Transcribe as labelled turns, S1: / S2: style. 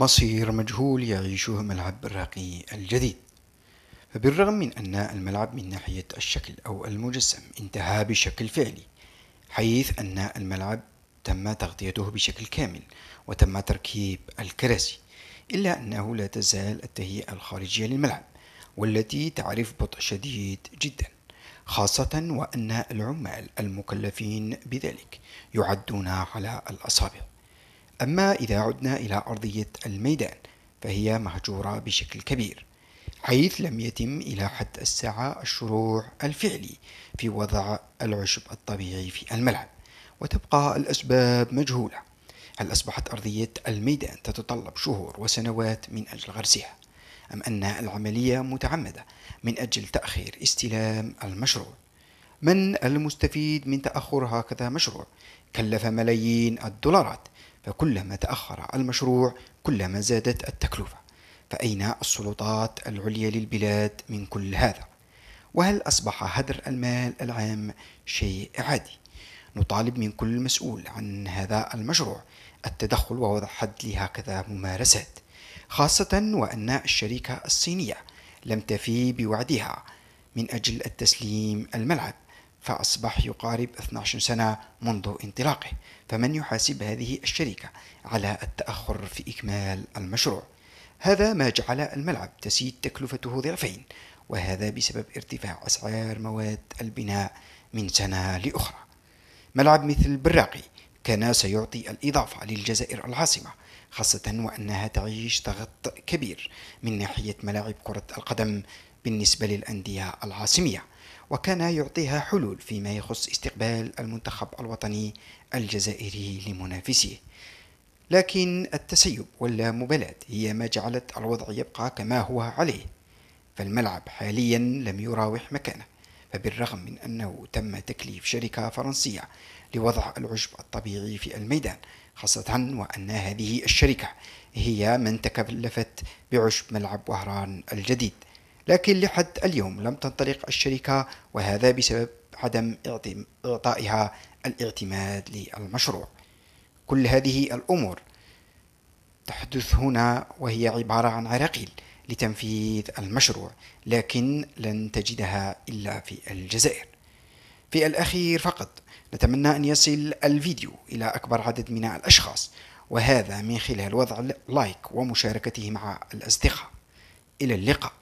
S1: مصير مجهول يعيشه ملعب الراقي الجديد فبالرغم من أن الملعب من ناحية الشكل أو المجسم انتهى بشكل فعلي حيث أن الملعب تم تغطيته بشكل كامل وتم تركيب الكراسي إلا أنه لا تزال التهيئة الخارجية للملعب والتي تعرف بطء شديد جدا خاصة وأن العمال المكلفين بذلك يعدون على الأصابع أما إذا عدنا إلى أرضية الميدان فهي مهجورة بشكل كبير حيث لم يتم إلى حد الساعة الشروع الفعلي في وضع العشب الطبيعي في الملعب وتبقى الأسباب مجهولة هل أصبحت أرضية الميدان تتطلب شهور وسنوات من أجل غرسها أم أن العملية متعمدة من أجل تأخير استلام المشروع من المستفيد من تأخر هكذا مشروع كلف ملايين الدولارات فكلما تأخر المشروع كلما زادت التكلفة فأين السلطات العليا للبلاد من كل هذا؟ وهل أصبح هدر المال العام شيء عادي؟ نطالب من كل مسؤول عن هذا المشروع التدخل ووضع حد لهكذا ممارسات خاصة وأن الشركة الصينية لم تفي بوعدها من أجل التسليم الملعب فأصبح يقارب 12 سنة منذ انطلاقه فمن يحاسب هذه الشركة على التأخر في إكمال المشروع هذا ما جعل الملعب تزيد تكلفته ضعفين وهذا بسبب ارتفاع أسعار مواد البناء من سنة لأخرى ملعب مثل براقي كان سيعطي الإضافة للجزائر العاصمة خاصة وأنها تعيش ضغط كبير من ناحية ملاعب كرة القدم بالنسبة للأندية العاصمية وكان يعطيها حلول فيما يخص استقبال المنتخب الوطني الجزائري لمنافسيه لكن التسيب واللامبالاة هي ما جعلت الوضع يبقى كما هو عليه فالملعب حاليا لم يراوح مكانه فبالرغم من أنه تم تكليف شركة فرنسية لوضع العشب الطبيعي في الميدان خاصة وأن هذه الشركة هي من تكلفت بعشب ملعب وهران الجديد لكن لحد اليوم لم تنطلق الشركة وهذا بسبب عدم إعطائها الاعتماد للمشروع كل هذه الأمور تحدث هنا وهي عبارة عن عراقيل لتنفيذ المشروع لكن لن تجدها إلا في الجزائر في الأخير فقط نتمنى أن يصل الفيديو إلى أكبر عدد من الأشخاص وهذا من خلال وضع لايك ومشاركته مع الأصدقاء إلى اللقاء